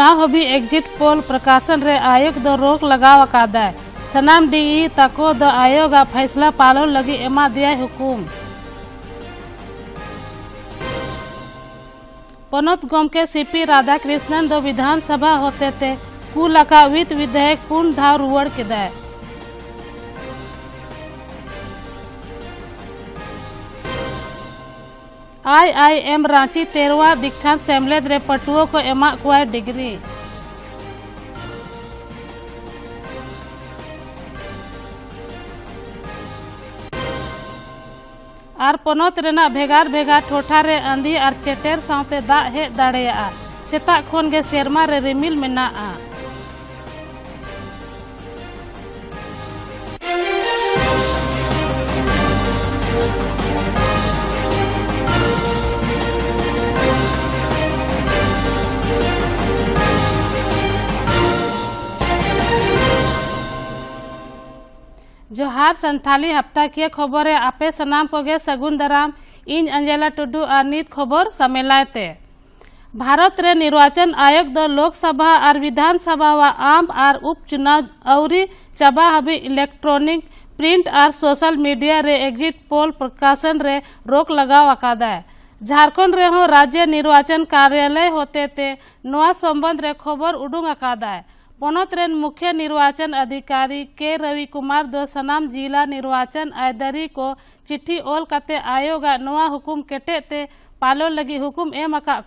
चुनाव अभी exit poll प्रकाशन रे आयोग द रोक ರೋಕ್ लगावकाद सनाम डी तको द आयोग फैसला पालन लगी एमा दिया हुकुम पनत के सीपी राधा कृष्णन द विधानसभा होते थे कुल वित्त विधेयक पूर्ण धाव रुवड़ दाय आईआईएम रांची तेरवा दीक्षांत सेमलेद पटुओं को एमा कुआ डिग्री और पनत भगार भगार टोटा आंधी और चेटर साथ दाग हे दड़ा सेता खनगे सेरमा रिमिल मना ᱟᱨ ᱥᱟᱱᱛᱷᱟᱞᱤ ᱦᱟᱯᱛᱟᱠᱤᱭᱟᱹ ᱠᱷᱚᱵᱚᱨᱮ ᱟᱯᱮ ᱥᱟᱱᱟᱢ ᱠᱚᱜᱮ ᱥᱟᱹᱜᱩᱱ ᱫᱟᱨᱟᱢ ᱤᱧ ᱟᱸᱡᱮᱞᱟ ᱴᱩᱰᱩ ᱟᱨ ᱱᱤᱛ ᱠᱷᱚᱵᱚᱨ ᱥᱟᱢᱮᱞᱟᱭ ᱛᱮ ᱵᱷᱟᱨᱚᱛ ᱨᱮ ᱱᱤᱨᱵᱟᱪᱚᱱ ᱟᱭᱳᱜᱽ ᱫᱚ ᱞᱳᱠ ᱥᱚᱵᱷᱟ ᱟᱨ ᱵᱤᱫᱷᱟᱱ ᱥᱚᱵᱷᱟᱣᱟᱜ ᱟᱢ ᱟᱨ ᱩᱯ ᱪᱩᱱᱟᱣ ᱟᱹᱣᱨᱤ ᱪᱟᱵᱟ ᱦᱟᱹᱵᱤᱡ ᱤᱞᱮᱠᱴᱨᱚᱱᱤᱠ प्रिंट और सोशल मीडिया रे एग्जिट पोल प्रकाशन रे रोक लगाव अकादा झारखंड रे हो राज्य निर्वाचन कार्यालय होते ते नवा संबंध रे खबर उडुंग अकादा है पनोत मुख्य निर्वाचन अधिकारी के रवि कुमार दो सनाम जिला निर्वाचन आयदारी को चिट्ठी ओल करते आयोग हुकुम केटे ते पालन लगी हुकुम एम अका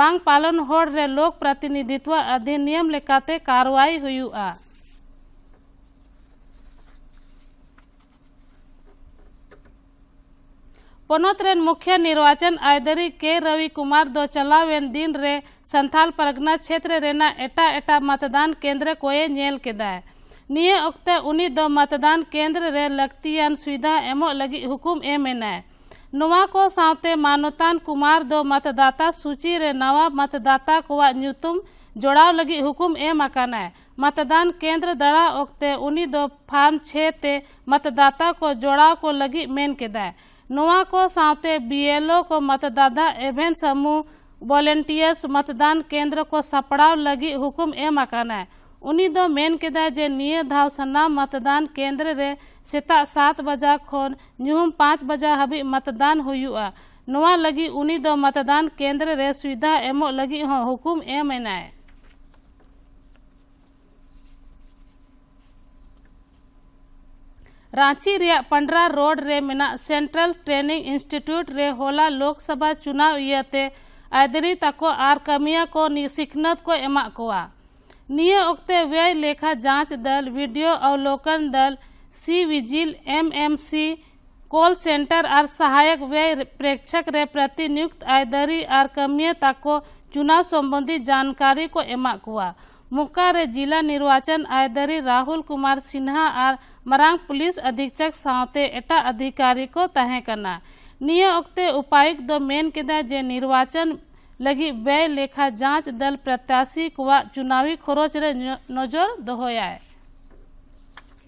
बांग पालन होड़ लोक प्रतिनिधित्व अधिनियम लेकाते कार्रवाई हुआ ᱯᱚᱱᱚᱛ ᱨᱮᱱ ᱢᱩᱠᱷᱭᱟᱹ ᱱᱤᱨᱵᱟᱪᱚᱱ ᱟᱹᱭᱫᱟᱹᱨᱤ ᱠᱮ ᱨᱚᱵᱤ ᱠᱩᱢᱟᱨ ᱫᱚ ᱪᱟᱞᱟᱣᱮᱱ ᱫᱤᱱ ᱨᱮ ᱥᱟᱱᱛᱟᱞ ᱯᱟᱨᱜᱟᱱᱟ ᱪᱷᱮᱛᱨᱚ ᱨᱮᱱᱟᱜ ᱮᱴᱟᱜ ᱮᱴᱟᱜ ᱢᱚᱛᱫᱟᱱ ᱠᱮᱱᱫᱨᱚ ᱠᱚᱭ ᱧᱮᱞ ᱠᱮᱫᱟᱭ ᱱᱤᱭᱟᱹ ᱚᱠᱛᱮ ᱩᱱᱤ ᱫᱚ ᱢᱚᱛᱫᱟᱱ ᱠᱮᱱᱫᱨᱚ ᱨᱮ ᱞᱟᱹᱠᱛᱤᱭᱟᱱ ᱥᱩᱵᱤᱫᱷᱟ ᱮᱢᱚᱜ ᱞᱟᱹᱜᱤᱫ ᱦᱩᱠᱩᱢ ᱮᱢ ᱮᱱᱟᱭ ᱱᱚᱣᱟ ᱠᱚ ᱥᱟᱶᱛᱮ ᱢᱟᱱᱚᱛᱟᱱ ᱠᱩᱢᱟᱨ ᱫᱚ ᱢᱚᱛᱫᱟᱛᱟ ᱥᱩᱪᱤ ᱨᱮ ᱱᱟᱣᱟ ᱢᱚᱛᱫᱟᱛᱟ ᱠᱚᱣᱟᱜ ᱧᱩᱛᱩᱢ जोड़ाव लगी हुकुम एम आकाना है मतदान केंद्र दड़ा ओक्ते उन्नी दो फार्म छे ते मतदाता को जोड़ाव को लगी मेन केदा है बीएलओ को मतदाता एभन समूह वॉलेंटियर्स मतदान केंद्र को सपड़ाव लगी हुकुम एम अकाना उनी दो मेन केदा जे निये धाव सन्ना मतदान केंद्र रे सेता सात बजा खोन न्यूम पाँच बजा हबी मतदान हुआ नवा लगी उनी दो मतदान केंद्र रे सुविधा एमो लगी हुकुम एम एना है रांची रिया पंडरा रोड रे मेना सेंट्रल ट्रेनिंग इंस्टीट्यूट रे होला लोकसभा चुनाव इते आदरी तक आर कमिया को सिखनत को एमा कोआ निये व्यय लेखा जांच दल वीडियो अवलोकन दल C vigil MMC call centre आर सहायक व्यय प्रेक्षक रे प्रतिनियुक्त आयदरी आर कमिया तक चुनाव संबंधी जानकारी को एमा कोआ मुक्कारे जिला निर्वाचन आयदारी राहुल कुमार सिन्हा और मरांग पुलिस अधीक्षक सावते एटा अधिकारी को तहकना निये उपायुक्त दो मेन केदा जे निर्वाचन लगी व्यय लेखा जांच दल प्रत्याशी को चुनावी खरोच रे नजर दोहोया है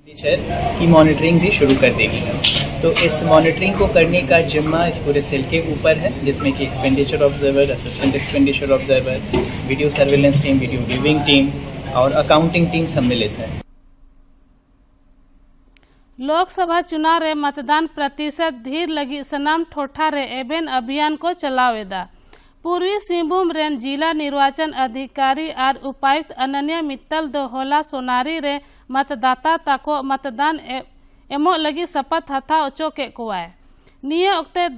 की मॉनिटरिंग भी शुरू कर देगी तो इस मॉनिटरिंग को करने का जिम्मा इस पूरे सेल के ऊपर है जिसमें कि expenditure observer assistant expenditure observer video surveillance team video reviewing team और अकाउंटिंग टीम सम्मिलित है लोकसभा चुनाव रे मतदान प्रतिशत धीर लगी सनाम ठोठा रे एबेन अभियान को चलावेदा पूर्वी सिंहभूम रेन जिला निर्वाचन अधिकारी और उपायुक्त अनन्या मित्तल दो होला सोनारी रे मतदाता तको मतदान एमो लगी शपथ हथा उचो के कुआए निये उक्ते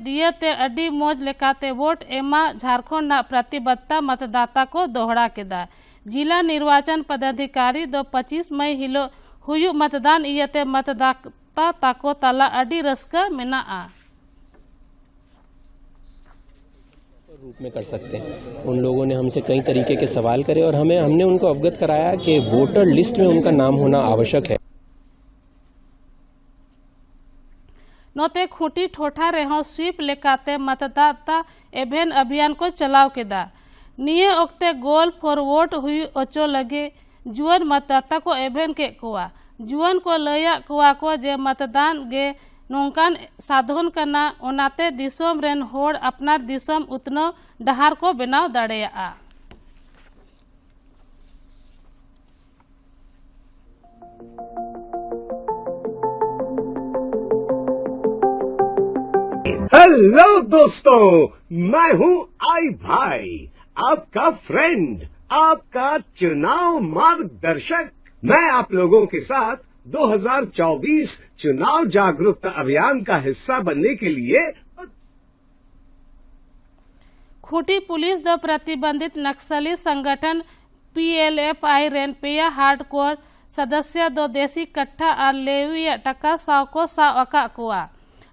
ते अडी मोज लेकाते वोट एमा झारखंड ना प्रतिबद्धता मतदाता को दोहरा के केदा जिला निर्वाचन पदाधिकारी दो 25 मई हिलो हुयु मतदान इयते मतदाता ताको ताला अडी रस्का मिना आ रूप में कर सकते हैं उन लोगों ने हमसे कई तरीके के सवाल करे और हमें हमने उनको अवगत कराया कि वोटर लिस्ट में उनका नाम होना आवश्यक है तोते खूंटी ठोठा रेहों स्वीप लेकाते मतदाता एभेन अभियान को चलाव केदा निये ओक्ते गोल फॉरवर्ड हुई ओचो लगे जुवन मतदाता को एभेन के कोआ जुआन को लया कोआ को जे मतदान गे नोकान साधन करना ओनाते दिसम रेन होड़ अपना दिसम उतना डहार को बनाव दाड़ेया हेलो दोस्तों मैं हूं आई भाई आपका फ्रेंड आपका चुनाव मार्गदर्शक मैं आप लोगों के साथ 2024 चुनाव जागरूकता अभियान का हिस्सा बनने के लिए खूटी पुलिस द प्रतिबंधित नक्सली संगठन आई रेनपिया हार्डकोर सदस्य दो देसी कट्ठा और लेवी टका सावको सावका कुआ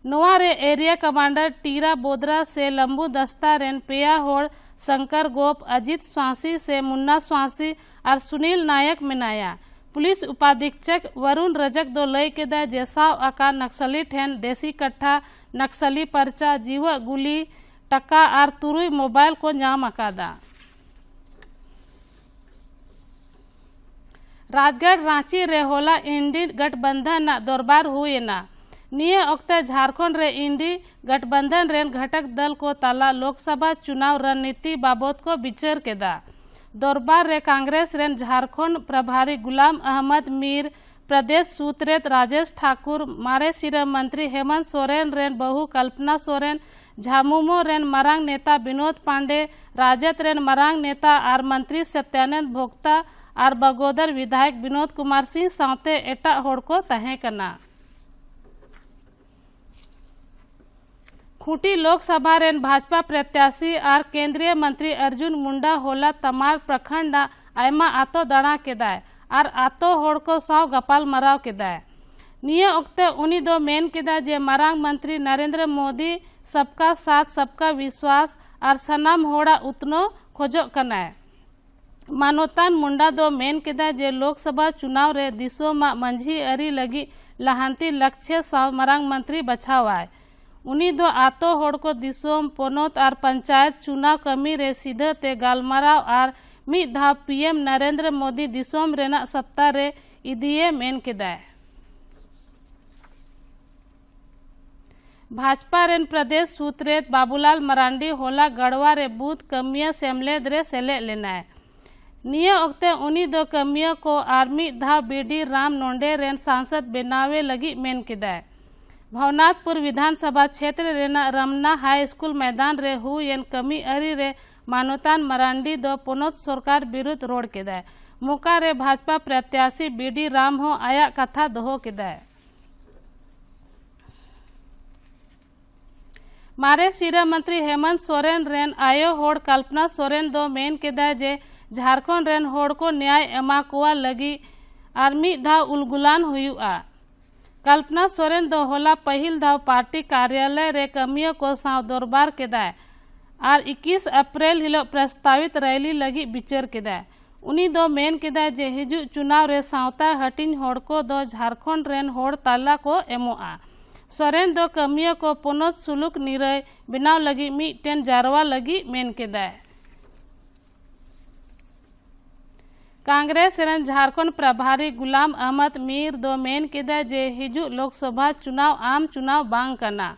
ᱱᱚᱣᱟ ᱨᱮ ᱮᱨᱤᱭᱟ ᱠᱟᱢᱟᱱᱰᱟᱨ ᱴᱤᱨᱟ ᱵᱳᱫᱽᱨᱟ ᱥᱮ ᱞᱚᱢᱵᱩ ᱫᱟᱥᱛᱟ ᱨᱮᱱ शंकर गोप अजीत स्वासी से मुन्ना स्वासी और सुनील नायक मिनाया पुलिस उपाधीक्षक वरुण रजक दो लय के दा जैसा आका नक्सली ठेन देसी कट्ठा नक्सली पर्चा जीव गुली टका और तुरु मोबाइल को नाम अकादा राजगढ़ रांची रेहोला इंडी गठबंधन दरबार हुए ना निये ᱚᱠᱛᱮ झारखंड रे इंडी गठबंधन ᱨᱮᱱ घटक दल को ᱛᱟᱞᱟ लोकसभा चुनाव रणनीति बाबत को विचार केदा दरबार रे कांग्रेस रेन झारखंड प्रभारी गुलाम अहमद मीर प्रदेश सूत्रेत राजेश ठाकुर मारे सिरा मंत्री हेमंत सोरेन रेन बहु कल्पना सोरेन झामुमो रेन मरांग नेता विनोद पांडे राजद रेन मरांग नेता आर मंत्री सत्यानंद भोक्ता आर बगोदर विधायक विनोद कुमार सिंह साथे एटा होड़ को तहे कना खूंटी लोकसभा रेन भाजपा प्रत्याशी और केंद्रीय मंत्री अर्जुन मुंडा होला तमार प्रखंड आयमा आतो दड़ा केदाय और आतो होड़ को साव गपाल मराव केदाय निये उक्ते उनी दो मेन केदा जे मारांग मंत्री नरेंद्र मोदी सबका साथ सबका विश्वास और सनाम होड़ा उतनो खोजो कनाय मानोतान मुंडा दो मेन केदा जे लोकसभा चुनाव रे दिसो मा मंझी अरी लगी लहांती लक्ष्य साव मारांग मंत्री बचावाय आतोम पोत और पंचायत चुनाव कमी रे सीधाते गलमाराव और मी धाव पीएम नरेंद्र मोदी दिसम सत्ता रे इदीए भाजपा रेन प्रदेश सूत्रे बाबूलाल मरांडी होला गढ़वा रे बूथ कमिया सेमलेद रे सेलेद लेना है निये ओक्ते उनी दो कमिया को आर्मी धा बीडी राम नोंडे रेन सांसद बनावे लगी मेन किदाय भवनाथपुर विधानसभा क्षेत्र रमना हाई स्कूल मैदान रे हु एन कमी अरी रे मानोतान मरांडी दो पुनोत सरकार विरुद्ध रोड के दाय मौका रे भाजपा प्रत्याशी बी डी राम हो आया कथा दोहो के दाय मारे सिरा मंत्री हेमंत सोरेन रेन आयो होड़ कल्पना सोरेन दो मेन के दाय जे झारखंड रेन होड़ को न्याय एमा कोआ लगी आर्मी धा उलगुलान आ कल्पना सोरेन दो होला पहल धाव पार्टी कार्यालय रे कमियों को साव दरबार के दाय और 21 अप्रैल हिलो प्रस्तावित रैली लगी बिचर के दाय उन्हीं दो मेन के दाय जे हिजु चुनाव रे सावता हटिन होड़ को दो झारखंड रेन होड़ ताला को एमओआ सोरेन दो कमियों को पुनः सुलुक निरय बिनाव लगी मी टेन जारवा लगी मेन के दाय कांग्रेस झारखंड प्रभारी गुलाम अहमद मीर दो मेन केदा जे हिजू लोकसभा चुनाव आम चुनाव बांग करना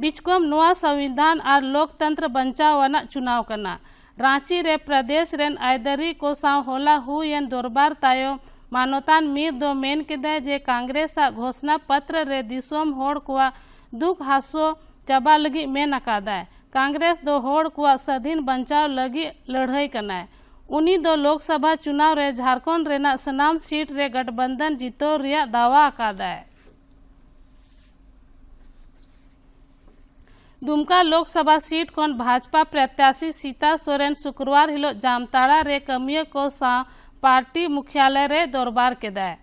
बिचकोम नवा संविधान और लोकतंत्र बचावना चुनाव करना रांची रे प्रदेश रेन आयदरी को साव होला हुएन दरबार तय मानोतान मीर दो मेन केदा जे कांग्रेस घोषणा पत्र रे दिसोम होड़ को दुख हासो चाबा लगी मेन अकादा कांग्रेस दो होड़ को सधीन बचाव लगी लड़ाई करना है उन्हीं दो लोकसभा चुनाव रे झारखंड रेना सनाम सीट रे गठबंधन जीतो रिया दावा अकादाय दुमका लोकसभा सीट कौन भाजपा प्रत्याशी सीता सोरेन शुक्रवार हिलो जामताड़ा रे कमियो को सा पार्टी मुख्यालय रे दरबार दाय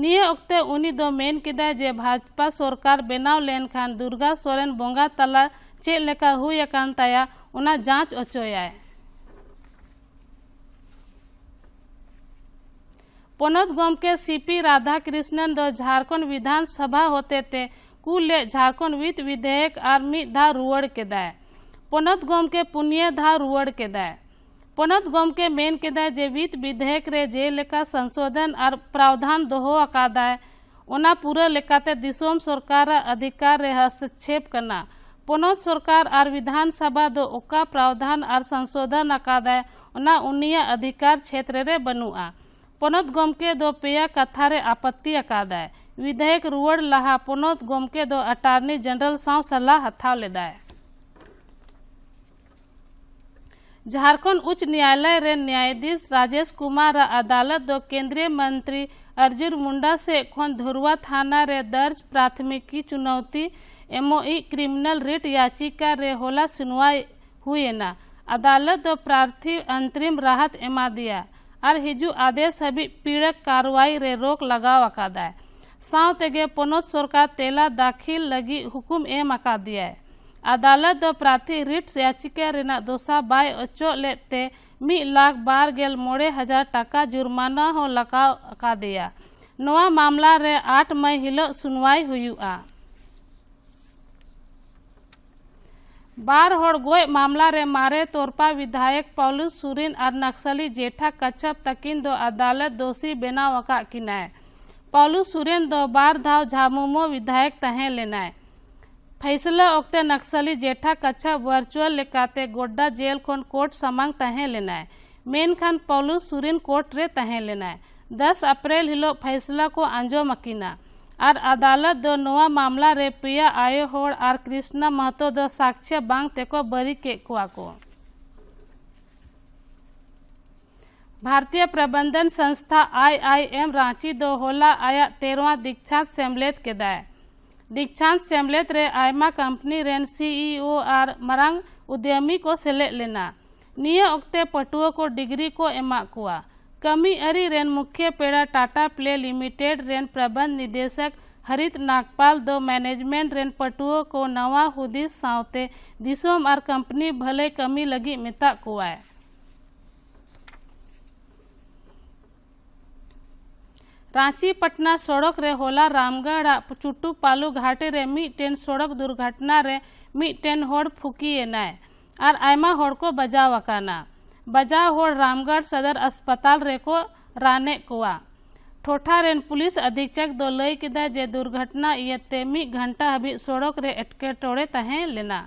निये उक्ते उनी दो मेन दाय जे भाजपा सरकार बनाव लेन खान दुर्गा सोरेन बोंगा तला चेक लेका हुई उना जांच है पनोदगम के सीपी राधा कृष्णन झारखंड विधानसभा होते थे कुल झारखंड वित्त विधेयक आर्मी धा रुवड़ के दाय पनोदगम के पुण्य धा रुवड़ के दाय पनोदगम के मेन के दाय जे वित्त विधेयक रे जे लेका संशोधन और प्रावधान दोहो अकादाय ओना पूरा लेकाते दिसोम सरकार अधिकार रे हस्तक्षेप करना पनोत सरकार और विधानसभा दो ओका प्रावधान और संशोधन अकादाय ओना उनिया अधिकार क्षेत्र रे बनुआ ᱯᱚᱱᱚᱛ ᱜᱚᱢᱠᱮ ᱫᱚ ᱯᱮᱭᱟ ᱠᱟᱛᱷᱟ ᱨᱮ ᱟᱯᱟᱛᱛᱤ ᱟᱠᱟᱫᱟᱭ विधेयक रुआड़ लहा पनोत गोमके दो अटार्नी जनरल साव सलाह हथाव लेदाय झारखंड उच्च न्यायालय रे न्यायाधीश राजेश कुमार अदालत दो केंद्रीय मंत्री अर्जुन मुंडा से खन धुरवा थाना रे दर्ज प्राथमिकी चुनौती एमओई क्रिमिनल रिट याचिका रे होला सुनवाई हुई ना अदालत दो प्रार्थी अंतरिम राहत एमा दिया ᱟᱨ ᱦᱤᱡᱩᱜ ᱟᱫᱮᱥ ᱦᱟᱹᱵᱤᱡ ᱯᱤᱲᱟᱹᱠ ᱠᱟᱨᱣᱟᱭ ᱨᱮ ᱨᱳᱠ ᱞᱟᱜᱟᱣ ᱟᱠᱟᱫᱟᱭ ᱥᱟᱶᱛᱮᱜᱮ ᱯᱚᱱᱚᱛ ᱥᱚᱨᱠᱟᱨ ᱛᱮᱞᱟ ᱫᱟᱹᱠᱷᱤᱞ ᱞᱟᱹᱜᱤᱫ ᱦᱩᱠᱩᱢ ᱮᱢ ᱟᱠᱟᱫᱮᱭᱟᱭ अदालत दो प्रार्थी रिट्स याचिका दोसा बाय अचो लेते मी लाख बार गेल मोड़े हजार टाका जुर्माना हो लगा मामला रे आठ मई हिल सुनवाई हुआ बार हड़ गोय मामला रे मारे तोरपा विधायक पौलू सुरीन और नक्सली जेठा कच्छप तकिन दो अदालत दोषी बनाव अका किनाय पौलू सुरेन दो बार धाव झामुमो विधायक तहें लेनाय फैसला ओक्ते नक्सली जेठा कच्छप वर्चुअल लेकाते गोड्डा जेल खन कोर्ट समांग तहें लेनाय मेन खान पौलू सुरीन कोर्ट रे तहें लेनाय दस अप्रैल हिलो फैसला को अंजो मकीना और अदालत ᱫᱚ ᱱᱚᱣᱟ ᱢᱟᱢᱞᱟ ᱨᱮ ᱯᱮᱭᱟ ᱟᱭᱳ ᱦᱚᱲ ᱟᱨ ᱠᱨᱤᱥᱱᱟ ᱢᱟᱦᱛᱚ ᱫᱚ ᱥᱟᱠᱪᱷᱟ ᱵᱟᱝ ᱛᱮᱠᱚ ᱵᱟᱹᱨᱤ ᱠᱮᱫ ᱠᱚᱣᱟ भारतीय प्रबंधन संस्था आईआईएम रांची दो होला आया तेरवा दीक्षांत सेमलेत के दाय दीक्षांत सेमलेत रे आयमा कंपनी रेन सीईओ आर मरांग उद्यमी को सेलेक्ट लेना निये ओक्ते पटुओं को डिग्री को एमा कुआ कमी अरी रेन मुख्य पेड़ा टाटा प्ले लिमिटेड रेन प्रबंध निदेशक हरित नागपाल दो मैनेजमेंट रेन पटुओं को नवा हुदिस सावते दिसोम और कंपनी भले कमी लगी मिता आए रांची पटना सड़क रे होला रामगढ़ चुट्टू पालू घाटे रे मिट्टन सड़क दुर्घटना रे मिट्टन होड़ फुकी एनाय और आयमा होड़ को बचाव अकाना बजा हो रामगढ़ सदर अस्पताल रेको राने कोआ ठोठा रेन पुलिस अधीक्षक दो लई किदा जे दुर्घटना ये मी घंटा अभी सड़क रे एटके टोड़े तहें लेना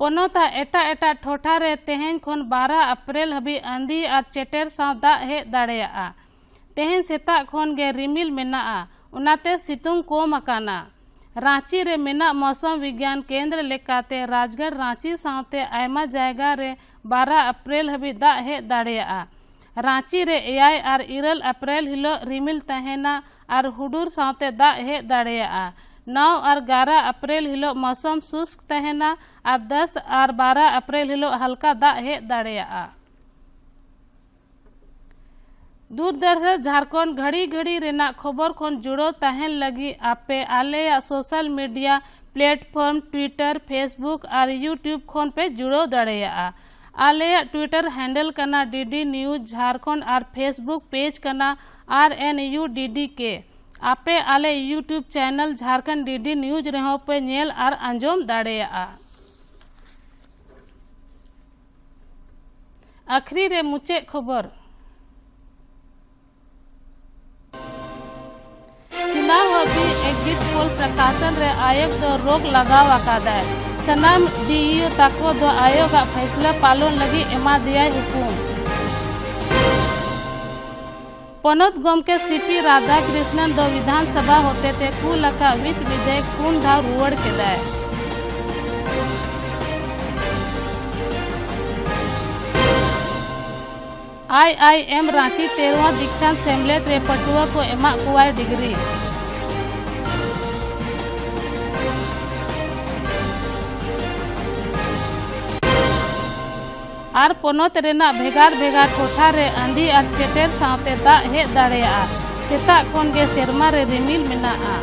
पनोता एटा एटा ठोठा रे तेहेन खुन 12 अप्रैल हबी आंधी और चेटेर सा दा हे दाड़े आ तेहन सेता खन गे रिमिल मेना उनाते कम कोम रांची रे मेना मौसम विज्ञान केंद्र लेकाते राजगढ़ रांची सावते आयमा जायगा रे 12 अप्रैल हबी दा हे दाड़ेआ रांची रे एआई आर इरल अप्रैल हिलो रिमिल तहेना आर हुडूर सावते दा हे दाड़ेआ नौ और ग्यारह अप्रैल हिलो मौसम शुष्क तहेना और दस और बारह अप्रैल हिलो हल्का दा हे दाड़ेआ दूरदर्शन झारखंड घड़ी घड़ी रेना खबर खन जुड़ो तहन लगी आपे आले social media platform Twitter Facebook और यूट्यूब खन पे जुड़ो दड़ेया आले ट्विटर हैंडल करना डीडी न्यूज झारखंड और फेसबुक पेज करना आर एन यू डीडी के आपे आले YouTube channel Jharkhand DD news रहो पे नेल और अंजोम दड़ेया आखिरी रे मुचे खबर प्रकाशन ᱠᱚᱞ ᱯᱨᱚᱠᱟᱥᱚᱱ ᱨᱮ ᱟᱭᱳᱜᱽ ᱫᱚ ᱨᱳᱠ ᱞᱟᱜᱟᱣ ᱟᱠᱟᱫᱟᱭ ᱥᱟᱱᱟᱢ ᱰᱤᱤᱭᱳ ᱛᱟᱠᱚ ᱫᱚ ᱟᱭᱳᱜᱟᱜ ᱯᱷᱟᱭᱥᱞᱟ ᱯᱟᱞᱚᱱ ᱞᱟᱹᱜᱤᱫ ᱮᱢᱟ ᱫᱮᱭᱟᱭ ᱦᱩᱠᱩᱢ पनोत गोम के सीपी राधा कृष्णन दो विधानसभा होते थे कुल का वित्त विधेयक पूर्ण धाव रुवड़ के दाय आई आई एम रांची तेरवा दीक्षांत सेमलेट रे पटुआ को एमा कुआई डिग्री ᱟᱨ ᱯᱚᱱᱚᱛ ᱨᱮᱱᱟᱜ ᱵᱷᱮᱜᱟᱨ ᱵᱷᱮᱜᱟর ᱴᱚᱴᱷᱟ ᱨᱮ ᱟᱸᱫᱷᱤ ᱟᱨ ᱪᱮᱴᱮᱨ ᱥᱟᱶᱛᱮ ᱫᱟᱜ ᱦᱮᱡ ᱫᱟᱲᱮᱭᱟᱜᱼᱟ ᱥᱮᱛᱟᱜ ᱠᱷᱚᱱ ᱜᱮ ᱥᱮᱨᱢᱟ ᱨᱮ ᱨᱤᱢᱤᱞ ᱢᱮᱱᱟᱜᱼᱟ